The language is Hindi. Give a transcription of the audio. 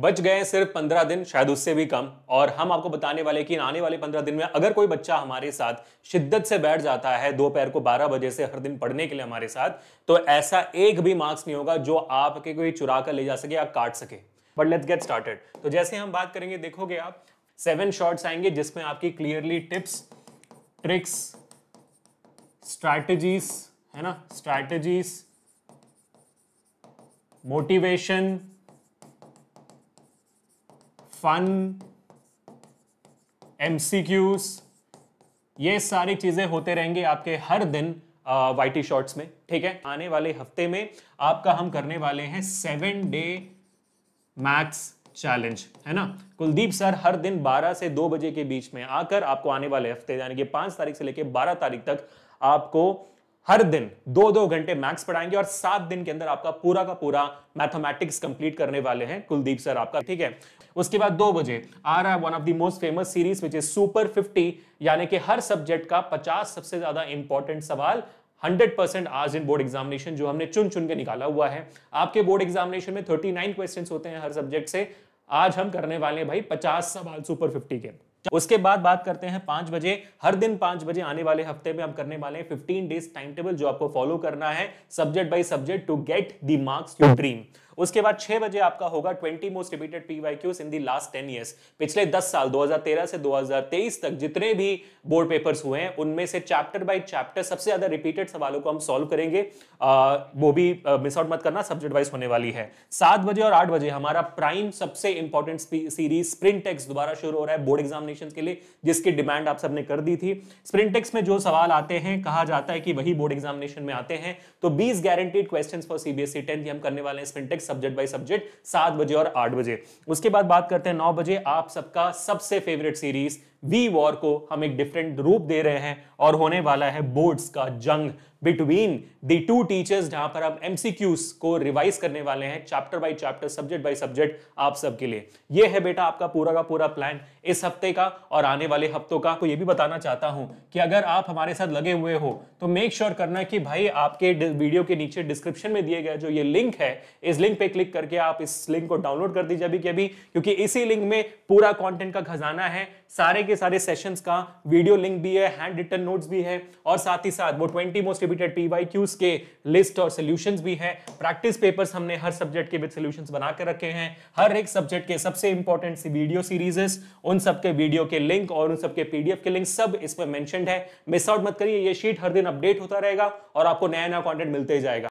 बच गए सिर्फ पंद्रह दिन शायद उससे भी कम और हम आपको बताने वाले कि आने वाले पंद्रह दिन में अगर कोई बच्चा हमारे साथ शिद्दत से बैठ जाता है दोपहर को बारह बजे से हर दिन पढ़ने के लिए हमारे साथ तो ऐसा एक भी मार्क्स नहीं होगा जो आपके कोई चुरा कर ले जा सके या काट सके बट लेट्स गेट स्टार्टेड तो जैसे हम बात करेंगे देखोगे आप सेवन शॉर्ट्स आएंगे जिसमें आपकी क्लियरली टिप्स ट्रिक्स स्ट्रैटेजीज है ना स्ट्रैटेजीज मोटिवेशन फन एमसीक्यूज ये सारी चीजें होते रहेंगे आपके हर दिन वाईटी शॉर्ट्स में ठीक है आने वाले हफ्ते में आपका हम करने वाले हैं सेवन डे मैथ्स चैलेंज है ना कुलदीप सर हर दिन 12 से 2 बजे के बीच में आकर आपको आने वाले हफ्ते यानी कि 5 तारीख से लेकर 12 तारीख तक आपको हर दिन दो दो घंटे मैक्स पढ़ाएंगे और सात दिन के अंदर आपका पूरा का पूरा मैथमेटिक्स कंप्लीट करने वाले हैं कुलदीप सर आपका ठीक है उसके बाद दो बजे आ रहा है one of the most famous series which is super fifty यानी कि हर सब्जेक्ट का पचास सबसे ज्यादा इंपॉर्टेंट सवाल 100 परसेंट आज इन बोर्ड एग्जामिनेशन जो हमने चुन चुन के निकाला हुआ है आपके बोर्ड एग्जामिनेशन में 39 क्वेश्चंस होते हैं हर सब्जेक्ट से आज हम करने वाले हैं भाई 50 सवाल सुपर 50 के उसके बाद बात करते हैं पांच बजे हर दिन पांच बजे आने वाले हफ्ते में हम करने वाले हैं फिफ्टीन डेज टाइम टेबल जो आपको फॉलो करना है subject by subject to get the marks you dream उसके बाद छह बजे आपका होगा twenty most repeated PYQs in the last ten years पिछले दस साल 2013 से 2023 तक जितने भी बोर्ड पेपर्स हुए हैं उनमें से चैप्टर बाय चैप्टर सबसे ज्यादा रिपीटेड सवालों को हम सॉल्व करेंगे आ, वो भी मिस आउट मत करना सब्जेक्ट वाइज होने वाली है सात बजे और आठ बजे हमारा प्राइम सबसे इंपॉर्टेंट सीरीज स्प्रिंट टेक्स दोबारा शुरू हो रहा है बोर्ड एग्जाम इंफॉर्मेशन के लिए जिसकी डिमांड आप सबने कर दी थी स्प्रिंटेक्स में जो सवाल आते हैं कहा जाता है कि वही बोर्ड एग्जामिनेशन में आते हैं तो बीस guaranteed question for CBSE tenth हम करने वाले हैं स्प्रिंटेक्स सब्जेक्ट बाई सब्जेक्ट सात बजे और आठ बजे उसके बाद बात करते हैं नौ बजे आप सबका सबसे फेवरेट सीरीज वी वॉर को हम एक डिफरेंट रूप दे रहे हैं और होने वाला है बोर्ड्स का जंग बिटवीन द टू टीचर्स जहां पर आप एमसीक्यूज को रिवाइज करने वाले हैं chapter by chapter subject by subject आप सबके लिए ये है बेटा आपका पूरा का पूरा प्लान इस हफ्ते का और आने वाले हफ्तों का आपको ये भी बताना चाहता हूं कि अगर आप हमारे साथ लगे हुए हो तो मेक श्योर sure करना कि भाई आपके वीडियो के नीचे डिस्क्रिप्शन में दिए गए जो ये लिंक है इस लिंक पे क्लिक करके आप इस लिंक को डाउनलोड कर दीजिए अभी के अभी क्योंकि इसी लिंक में पूरा कॉन्टेंट का खजाना है सारे के के सारे सेशंस का वीडियो लिंक भी है हैंड रिटर्न नोट्स भी है और साथ ही साथ वो 20 मोस्ट रिपीटेड पीवाईक्यूज के लिस्ट और सोल्यूशंस भी है प्रैक्टिस पेपर्स हमने हर सब्जेक्ट के विद सोल्यूशंस बना कर रखे हैं हर एक सब्जेक्ट के सबसे इंपॉर्टेंट सी वीडियो सीरीजेस उन सबके वीडियो के लिंक और उन सबके पीडीएफ के लिंक सब इसमें मैंशनड है मिस आउट मत करिए ये शीट हर दिन अपडेट होता रहेगा और आपको नया नया कॉन्टेंट मिलते ही जाएगा